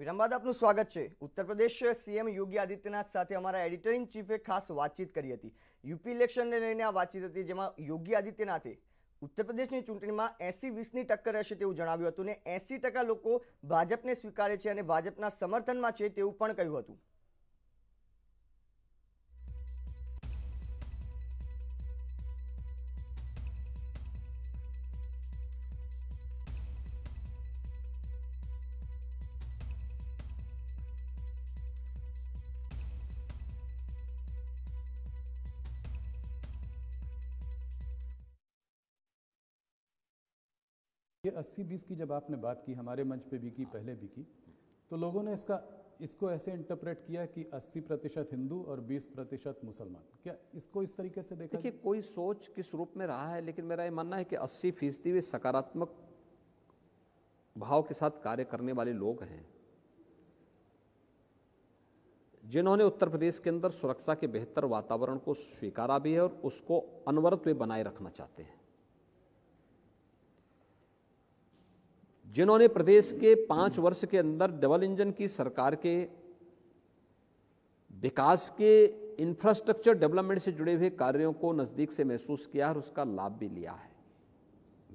વિરામબાદ આપનું સ્વાગત છે ઉત્તર પ્રદેશ સીએમ યોગી આદિત્યનાથ સાથે અમારા એડિટર ઇન ચીફે ખાસ વાતચીત કરી હતી યુપી ઇલેક્શનને લઈને આ વાતચીત હતી જેમાં યોગી આદિત્યનાથે ઉત્તર પ્રદેશની ચૂંટણીમાં એસી વીસની ટક્કર રહેશે તેવું જણાવ્યું હતું ને એસી ટકા લોકો ભાજપને સ્વીકારે છે અને ભાજપના સમર્થનમાં છે તેવું પણ કહ્યું હતું ये 80-20 की जब आपने बात की हमारे मंच पे भी की पहले भी की तो लोगों ने इसका इसको ऐसे इंटरप्रेट किया कि 80 प्रतिशत हिंदू और 20 प्रतिशत मुसलमान क्या इसको इस तरीके से देखा देखिए कोई सोच किस रूप में रहा है लेकिन मेरा ये मानना है कि अस्सी फीसदी वे सकारात्मक भाव के साथ कार्य करने वाले लोग हैं जिन्होंने उत्तर प्रदेश के अंदर सुरक्षा के बेहतर वातावरण को स्वीकारा भी है और उसको अनवरत वे बनाए रखना चाहते हैं जिन्होंने प्रदेश के पांच वर्ष के अंदर डबल इंजन की सरकार के विकास के इंफ्रास्ट्रक्चर डेवलपमेंट से जुड़े हुए कार्यों को नज़दीक से महसूस किया और उसका लाभ भी लिया है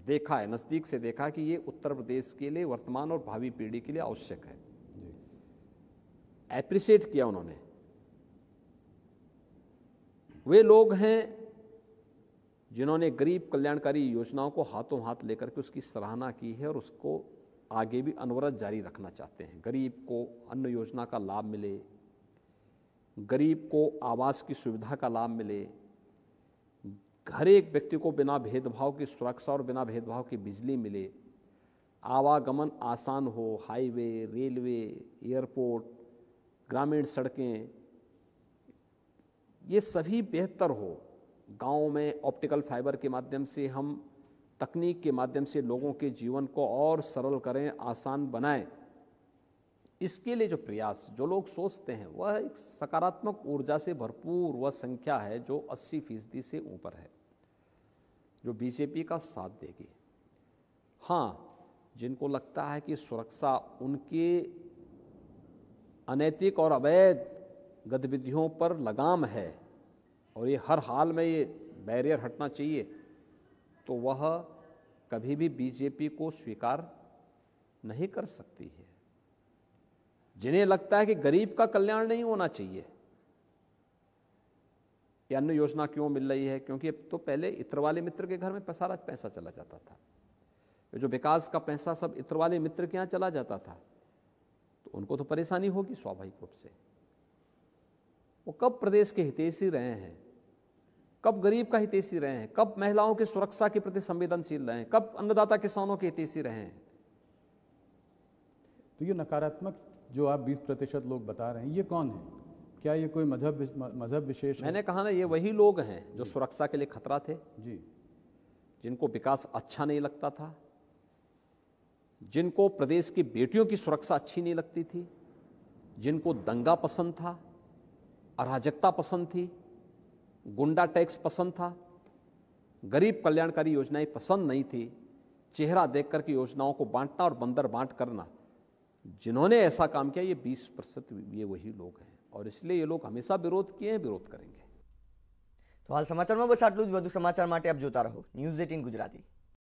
देखा है नज़दीक से देखा कि ये उत्तर प्रदेश के लिए वर्तमान और भावी पीढ़ी के लिए आवश्यक है एप्रिशिएट किया उन्होंने वे लोग हैं जिन्होंने गरीब कल्याणकारी योजनाओं को हाथों हाथ लेकर के उसकी सराहना की है और उसको आगे भी अनवरत जारी रखना चाहते हैं गरीब को अन्न योजना का लाभ मिले गरीब को आवास की सुविधा का लाभ मिले हर एक व्यक्ति को बिना भेदभाव की सुरक्षा और बिना भेदभाव की बिजली मिले आवागमन आसान हो हाईवे रेलवे एयरपोर्ट ग्रामीण सड़कें ये सभी बेहतर हो गाँव में ऑप्टिकल फाइबर के माध्यम से हम तकनीक के माध्यम से लोगों के जीवन को और सरल करें आसान बनाएं इसके लिए जो प्रयास जो लोग सोचते हैं वह एक सकारात्मक ऊर्जा से भरपूर वह संख्या है जो 80 फीसदी से ऊपर है जो बीजेपी का साथ देगी हाँ जिनको लगता है कि सुरक्षा उनके अनैतिक और अवैध गतिविधियों पर लगाम है और ये हर हाल में ये बैरियर हटना चाहिए तो वह कभी भी बीजेपी को स्वीकार नहीं कर सकती है जिन्हें लगता है कि गरीब का कल्याण नहीं होना चाहिए ये अन्य योजना क्यों मिल रही है क्योंकि तो पहले इत्र वाले मित्र के घर में सारा पैसा चला जाता था जो विकास का पैसा सब इत्र वाले मित्र के यहाँ चला जाता था तो उनको तो परेशानी होगी स्वाभाविक रूप से वो कब प्रदेश के हितेशी रहे हैं कब गरीब का हितेशी रहे हैं कब महिलाओं की सुरक्षा के प्रति संवेदनशील रहे हैं कब अन्नदाता किसानों के हितेशी रहे हैं तो ये नकारात्मक जो आप 20 प्रतिशत लोग बता रहे हैं ये कौन है क्या ये कोई मजहब मजहब विशेष मैंने कहा ना ये वही लोग हैं जो सुरक्षा के लिए खतरा थे जी जिनको विकास अच्छा नहीं लगता था जिनको प्रदेश की बेटियों की सुरक्षा अच्छी नहीं लगती थी जिनको दंगा पसंद था अराजकता पसंद थी गुंडा टैक्स पसंद था गरीब कल्याणकारी योजनाएं पसंद नहीं थी चेहरा देख करके योजनाओं को बांटना और बंदर बांट करना जिन्होंने ऐसा काम किया ये बीस प्रतिशत ये वही लोग हैं और इसलिए ये लोग हमेशा विरोध किए हैं विरोध करेंगे तो हाल समाचार में बस आटलू समाचार સમાચાર માટે આપ જોતા રહો ન્યૂઝ